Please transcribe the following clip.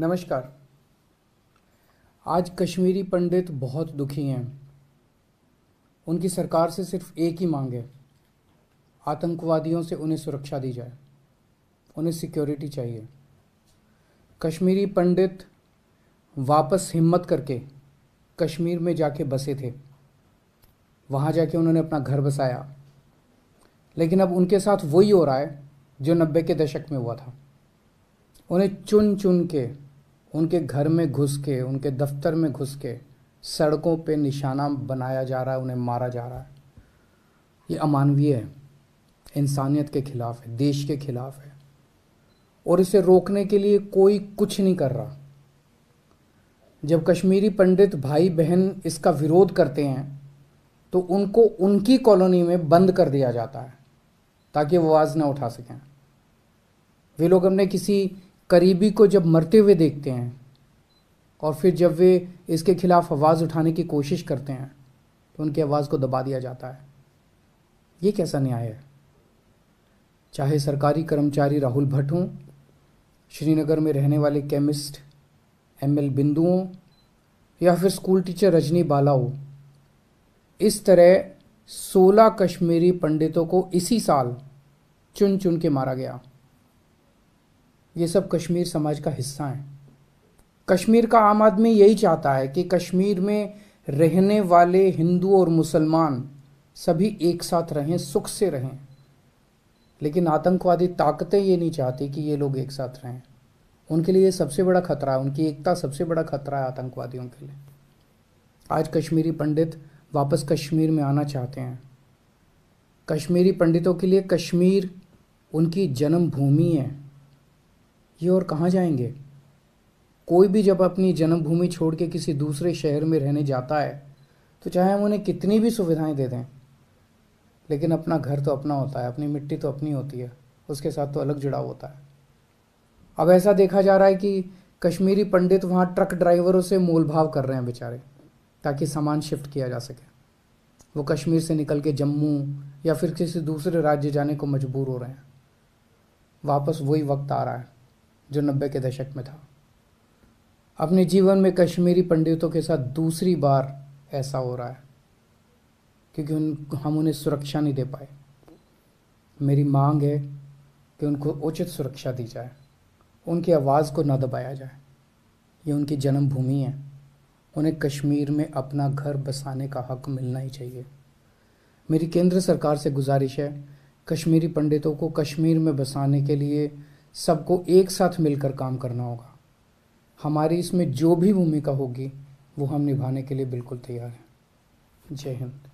नमस्कार आज कश्मीरी पंडित बहुत दुखी हैं उनकी सरकार से सिर्फ एक ही मांग है आतंकवादियों से उन्हें सुरक्षा दी जाए उन्हें सिक्योरिटी चाहिए कश्मीरी पंडित वापस हिम्मत करके कश्मीर में जाके बसे थे वहाँ जाके उन्होंने अपना घर बसाया लेकिन अब उनके साथ वही हो रहा है जो नब्बे के दशक में हुआ था उन्हें चुन चुन के उनके घर में घुस के उनके दफ्तर में घुस के सड़कों पे निशाना बनाया जा रहा है उन्हें मारा जा रहा है ये अमानवीय है इंसानियत के खिलाफ है देश के खिलाफ है और इसे रोकने के लिए कोई कुछ नहीं कर रहा जब कश्मीरी पंडित भाई बहन इसका विरोध करते हैं तो उनको उनकी कॉलोनी में बंद कर दिया जाता है ताकि वो आवाज़ ना उठा सकें वे लोग अपने किसी करीबी को जब मरते हुए देखते हैं और फिर जब वे इसके खिलाफ आवाज़ उठाने की कोशिश करते हैं तो उनकी आवाज़ को दबा दिया जाता है ये कैसा न्याय है चाहे सरकारी कर्मचारी राहुल भट्ट हों श्रीनगर में रहने वाले केमिस्ट एम एल बिंदुओं या फिर स्कूल टीचर रजनी बाला हो इस तरह सोलह कश्मीरी पंडितों को इसी साल चुन चुन के मारा गया ये सब कश्मीर समाज का हिस्सा हैं कश्मीर का आम आदमी यही चाहता है कि कश्मीर में रहने वाले हिंदू और मुसलमान सभी एक साथ रहें सुख से रहें लेकिन आतंकवादी ताकतें ये नहीं चाहती कि ये लोग एक साथ रहें उनके लिए सबसे बड़ा खतरा है उनकी एकता सबसे बड़ा खतरा है आतंकवादियों के लिए आज कश्मीरी पंडित वापस कश्मीर में आना चाहते हैं कश्मीरी पंडितों के लिए कश्मीर उनकी जन्मभूमि है ये और कहाँ जाएंगे कोई भी जब अपनी जन्मभूमि छोड़ के किसी दूसरे शहर में रहने जाता है तो चाहे हम उन्हें कितनी भी सुविधाएं दे दें लेकिन अपना घर तो अपना होता है अपनी मिट्टी तो अपनी होती है उसके साथ तो अलग जुड़ाव होता है अब ऐसा देखा जा रहा है कि कश्मीरी पंडित वहाँ ट्रक ड्राइवरों से मोलभाव कर रहे हैं बेचारे ताकि सामान शिफ्ट किया जा सके वो कश्मीर से निकल के जम्मू या फिर किसी दूसरे राज्य जाने को मजबूर हो रहे हैं वापस वही वक्त आ रहा है जो नब्बे के दशक में था अपने जीवन में कश्मीरी पंडितों के साथ दूसरी बार ऐसा हो रहा है क्योंकि उन हम उन्हें सुरक्षा नहीं दे पाए मेरी मांग है कि उनको उचित सुरक्षा दी जाए उनकी आवाज़ को न दबाया जाए ये उनकी जन्मभूमि है उन्हें कश्मीर में अपना घर बसाने का हक मिलना ही चाहिए मेरी केंद्र सरकार से गुजारिश है कश्मीरी पंडितों को कश्मीर में बसाने के लिए सबको एक साथ मिलकर काम करना होगा हमारी इसमें जो भी भूमिका होगी वो हम निभाने के लिए बिल्कुल तैयार हैं जय हिंद